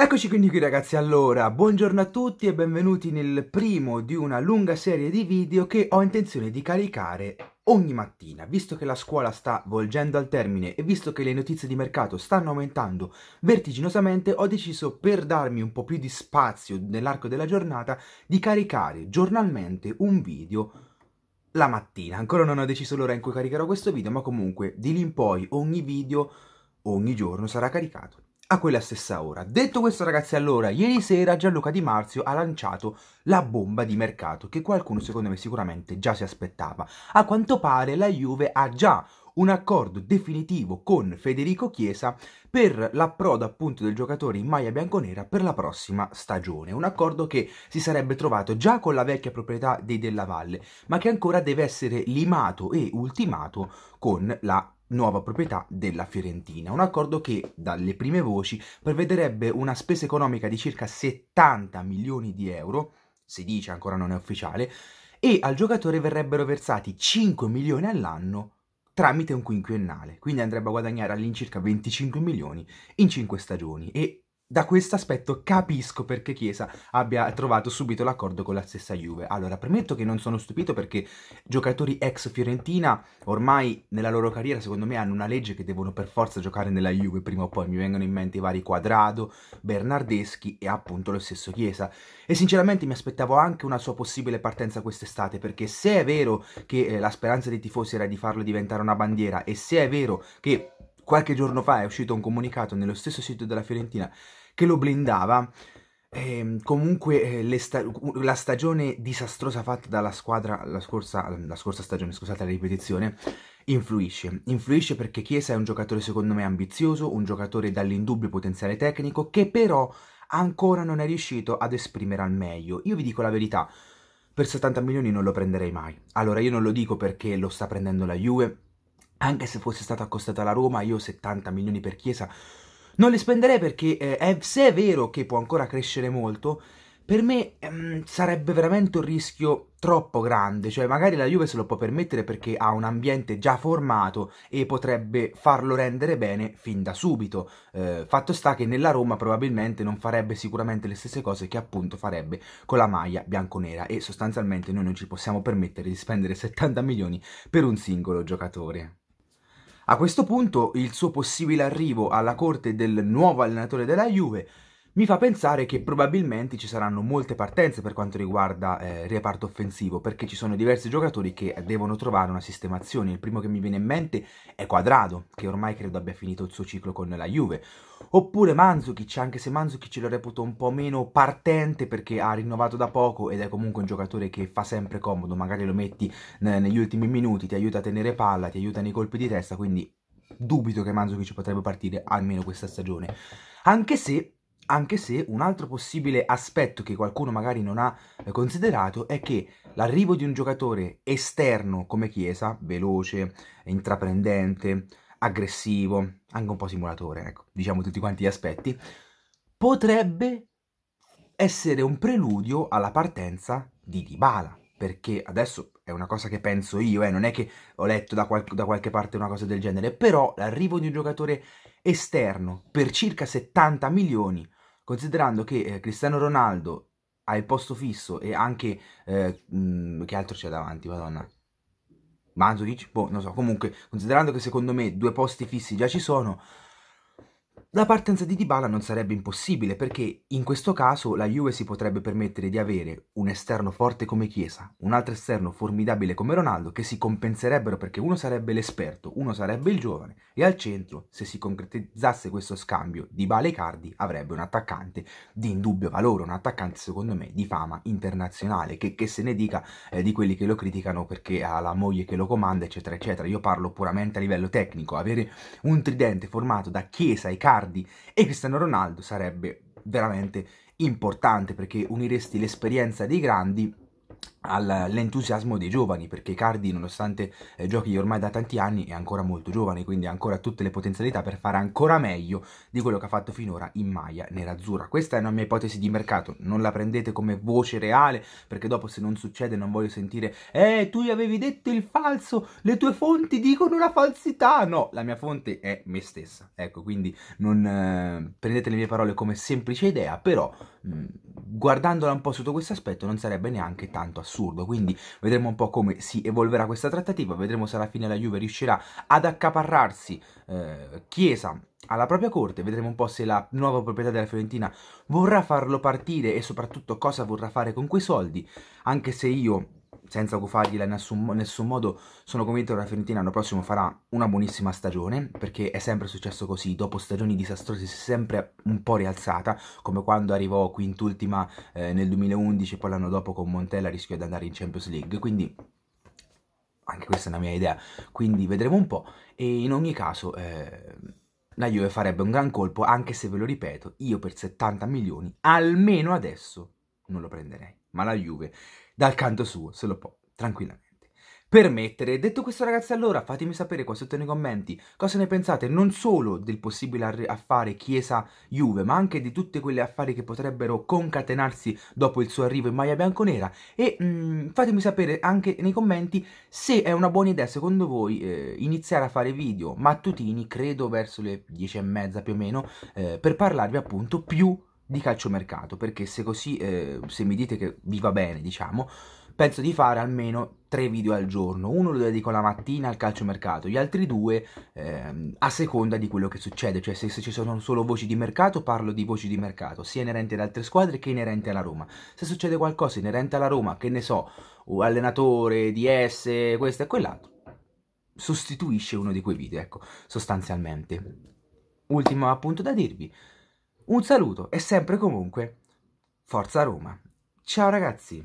Eccoci quindi qui ragazzi, allora, buongiorno a tutti e benvenuti nel primo di una lunga serie di video che ho intenzione di caricare ogni mattina, visto che la scuola sta volgendo al termine e visto che le notizie di mercato stanno aumentando vertiginosamente, ho deciso per darmi un po' più di spazio nell'arco della giornata di caricare giornalmente un video la mattina. Ancora non ho deciso l'ora in cui caricherò questo video, ma comunque di lì in poi ogni video ogni giorno sarà caricato a quella stessa ora. Detto questo ragazzi, allora, ieri sera Gianluca Di Marzio ha lanciato la bomba di mercato che qualcuno secondo me sicuramente già si aspettava. A quanto pare la Juve ha già un accordo definitivo con Federico Chiesa per l'approdo appunto del giocatore in maglia bianconera per la prossima stagione. Un accordo che si sarebbe trovato già con la vecchia proprietà dei Della Valle, ma che ancora deve essere limato e ultimato con la nuova proprietà della Fiorentina, un accordo che dalle prime voci prevederebbe una spesa economica di circa 70 milioni di euro, si dice ancora non è ufficiale, e al giocatore verrebbero versati 5 milioni all'anno tramite un quinquennale, quindi andrebbe a guadagnare all'incirca 25 milioni in 5 stagioni e da questo aspetto capisco perché Chiesa abbia trovato subito l'accordo con la stessa Juve. Allora, premetto che non sono stupito perché giocatori ex Fiorentina ormai nella loro carriera, secondo me, hanno una legge che devono per forza giocare nella Juve prima o poi. Mi vengono in mente i vari Quadrado, Bernardeschi e appunto lo stesso Chiesa. E sinceramente mi aspettavo anche una sua possibile partenza quest'estate perché se è vero che eh, la speranza dei tifosi era di farlo diventare una bandiera e se è vero che Qualche giorno fa è uscito un comunicato nello stesso sito della Fiorentina che lo blindava. Ehm, eh, comunque sta- la stagione disastrosa fatta dalla squadra la scorsa, la scorsa stagione, scusate la ripetizione, influisce. Influisce perché Chiesa è un giocatore secondo me ambizioso, un giocatore dall'indubbio potenziale tecnico che però ancora non è riuscito ad esprimere al meglio. Io vi dico la verità, per 70 milioni non lo prenderei mai. Allora io non lo dico perché lo sta prendendo la Juve, anche se fosse stata accostata la Roma, io 70 milioni per Chiesa non li spenderei perché eh, se è vero che può ancora crescere molto, per me ehm, sarebbe veramente un rischio troppo grande, cioè magari la Juve se lo può permettere perché ha un ambiente già formato e potrebbe farlo rendere bene fin da subito. Eh, fatto sta che nella Roma probabilmente non farebbe sicuramente le stesse cose che appunto farebbe con la maglia bianconera e sostanzialmente noi non ci possiamo permettere di spendere 70 milioni per un singolo giocatore. A questo punto il suo possibile arrivo alla corte del nuovo allenatore della Juve mi fa pensare che probabilmente ci saranno molte partenze per quanto riguarda eh, reparto offensivo, perché ci sono diversi giocatori che devono trovare una sistemazione. Il primo che mi viene in mente è Quadrado, che ormai credo abbia finito il suo ciclo con la Juve. Oppure Manzukic, anche se Manzukic lo reputo un po' meno partente perché ha rinnovato da poco ed è comunque un giocatore che fa sempre comodo, magari lo metti negli ultimi minuti, ti aiuta a tenere palla, ti aiuta nei colpi di testa, quindi dubito che Manzukic potrebbe partire almeno questa stagione. Anche se anche se un altro possibile aspetto che qualcuno magari non ha eh, considerato è che l'arrivo di un giocatore esterno come Chiesa, veloce, intraprendente, aggressivo, anche un po' simulatore, ecco, diciamo tutti quanti gli aspetti, potrebbe essere un preludio alla partenza di Dybala, perché adesso è una cosa che penso io, eh, non è che ho letto da, qual da qualche parte una cosa del genere, però l'arrivo di un giocatore esterno per circa 70 milioni considerando che eh, Cristiano Ronaldo ha il posto fisso e anche... Eh, mh, che altro c'è davanti, madonna? Manzukic? Boh, non so, comunque, considerando che secondo me due posti fissi già ci sono, la partenza di Dybala non sarebbe impossibile perché in questo caso la Juve si potrebbe permettere di avere un esterno forte come Chiesa, un altro esterno formidabile come Ronaldo che si compenserebbero perché uno sarebbe l'esperto, uno sarebbe il giovane e al centro, se si concretizzasse questo scambio Dybala e Cardi avrebbe un attaccante di indubbio valore, un attaccante secondo me di fama internazionale, che, che se ne dica eh, di quelli che lo criticano perché ha la moglie che lo comanda eccetera eccetera. Io parlo puramente a livello tecnico, avere un tridente formato da Chiesa e Cardi miliardi e Cristiano Ronaldo sarebbe veramente importante perché uniresti l'esperienza dei grandi all'entusiasmo dei giovani perché Cardi nonostante eh, giochi ormai da tanti anni è ancora molto giovane quindi ha ancora tutte le potenzialità per fare ancora meglio di quello che ha fatto finora in maglia nerazzurra questa è una mia ipotesi di mercato non la prendete come voce reale perché dopo se non succede non voglio sentire eh tu gli avevi detto il falso le tue fonti dicono una falsità no la mia fonte è me stessa ecco quindi non eh, prendete le mie parole come semplice idea però Mm. guardandola un po' sotto questo aspetto non sarebbe neanche tanto assurdo, quindi vedremo un po' come si evolverà questa trattativa, vedremo se alla fine la Juve riuscirà ad accaparrarsi eh, Chiesa alla propria corte, vedremo un po' se la nuova proprietà della Fiorentina vorrà farlo partire e soprattutto cosa vorrà fare con quei soldi, anche se io senza gufargliela in nessun, nessun, modo, sono convinto che la Fiorentina l'anno prossimo farà una buonissima stagione, perché è sempre successo così, dopo stagioni disastrose si è sempre un po' rialzata, come quando arrivò quintultima eh, nel 2011 e poi l'anno dopo con Montella rischiò di andare in Champions League, quindi anche questa è una mia idea, quindi vedremo un po', e in ogni caso... Eh, la Juve farebbe un gran colpo, anche se ve lo ripeto, io per 70 milioni, almeno adesso, non lo prenderei ma la Juve dal canto suo se lo può tranquillamente permettere. Detto questo ragazzi allora fatemi sapere qua sotto nei commenti cosa ne pensate non solo del possibile affare Chiesa-Juve ma anche di tutti quegli affari che potrebbero concatenarsi dopo il suo arrivo in maglia bianconera e mh, mm, fatemi sapere anche nei commenti se è una buona idea secondo voi eh, iniziare a fare video mattutini credo verso le 10 e mezza più o meno eh, per parlarvi appunto più di calciomercato, perché se così, eh, se mi dite che vi va bene, diciamo, penso di fare almeno tre video al giorno. Uno lo dedico la mattina al calciomercato, gli altri due eh, a seconda di quello che succede. Cioè, se, se, ci sono solo voci di mercato, parlo di voci di mercato, sia inerente ad altre squadre che inerente alla Roma. Se succede qualcosa inerente alla Roma, che ne so, allenatore, DS, questo e quell'altro, sostituisce uno di quei video, ecco, sostanzialmente. Ultimo appunto da dirvi. Un saluto e sempre comunque, Forza Roma. Ciao ragazzi!